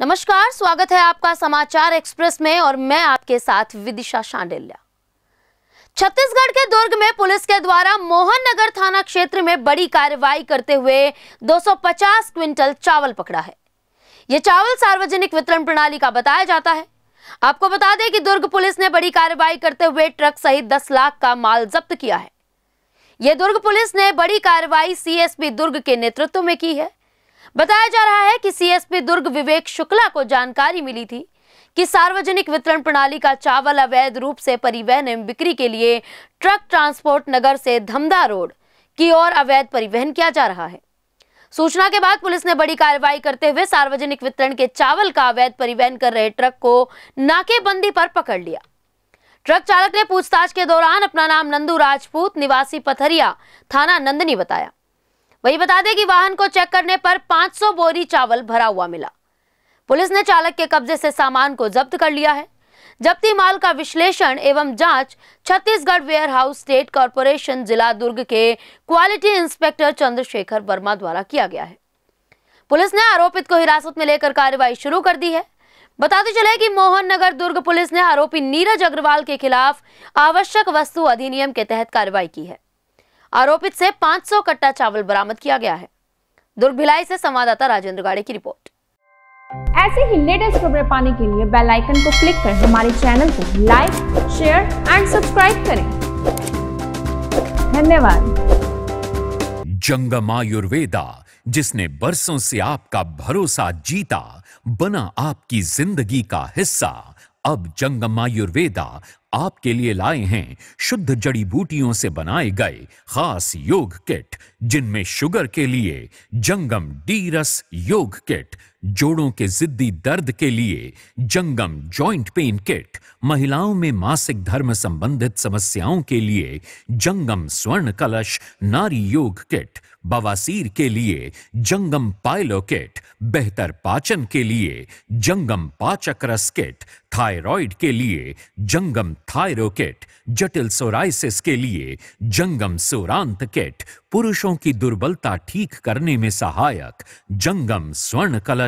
नमस्कार स्वागत है आपका समाचार एक्सप्रेस में और मैं आपके साथ विदिशा शांडिल्या छत्तीसगढ़ के दुर्ग में पुलिस के द्वारा मोहन नगर थाना क्षेत्र में बड़ी कार्रवाई करते हुए 250 क्विंटल चावल पकड़ा है ये चावल सार्वजनिक वितरण प्रणाली का बताया जाता है आपको बता दें कि दुर्ग पुलिस ने बड़ी कार्रवाई करते हुए ट्रक सहित दस लाख का माल जब्त किया है यह दुर्ग पुलिस ने बड़ी कार्रवाई सीएसपी दुर्ग के नेतृत्व में की है बताया जा रहा है कि सीएसपी दुर्ग विवेक शुक्ला को जानकारी मिली थी कि सार्वजनिक वितरण प्रणाली का चावल अवैध रूप से परिवहन एवं बिक्री के लिए ट्रक ट्रांसपोर्ट नगर से धमदा रोड की ओर अवैध परिवहन किया जा रहा है सूचना के बाद पुलिस ने बड़ी कार्रवाई करते हुए सार्वजनिक वितरण के चावल का अवैध परिवहन कर रहे ट्रक को नाकेबंदी पर पकड़ लिया ट्रक चालक ने पूछताछ के दौरान अपना नाम नंदू राजपूत निवासी पथरिया थाना नंदनी बताया वही बता दें कि वाहन को चेक करने पर 500 बोरी चावल भरा हुआ मिला पुलिस ने चालक के कब्जे से सामान को जब्त कर लिया है जब्ती माल का विश्लेषण एवं जांच Chhattisgarh warehouse state corporation जिला दुर्ग के क्वालिटी इंस्पेक्टर चंद्रशेखर वर्मा द्वारा किया गया है पुलिस ने आरोपित को हिरासत में लेकर कार्यवाही शुरू कर दी है बताते चले कि मोहन नगर दुर्ग पुलिस ने आरोपी नीरज अग्रवाल के खिलाफ आवश्यक वस्तु अधिनियम के तहत कार्रवाई की है आरोपित से 500 कट्टा चावल बरामद किया गया है दुर्ग भिलाई से संवाददाता राजेंद्र गाड़े की रिपोर्ट ऐसे ही लेटेस्ट खबरें पाने के लिए बेल आइकन को क्लिक कर हमारे चैनल को लाइक शेयर एंड सब्सक्राइब करें धन्यवाद जंगम आयुर्वेदा जिसने बरसों से आपका भरोसा जीता बना आपकी जिंदगी का हिस्सा अब जंगम आयुर्वेदा आपके लिए लाए हैं शुद्ध जड़ी बूटियों से बनाए गए खास योग किट जिनमें शुगर के लिए जंगम डीरस योग किट जोड़ों के जिद्दी दर्द के लिए जंगम जॉइंट पेन किट महिलाओं में मासिक धर्म संबंधित समस्याओं के लिए जंगम स्वर्ण कलश नारी योग किट बवासीर के लिए जंगम पायलो किट बेहतर पाचन के लिए जंगम पाचक रस किट थायराइड के लिए जंगम थायरो किट जटिल सोराइसिस के लिए जंगम सोरांत किट पुरुषों की दुर्बलता ठीक करने में सहायक जंगम स्वर्ण कलश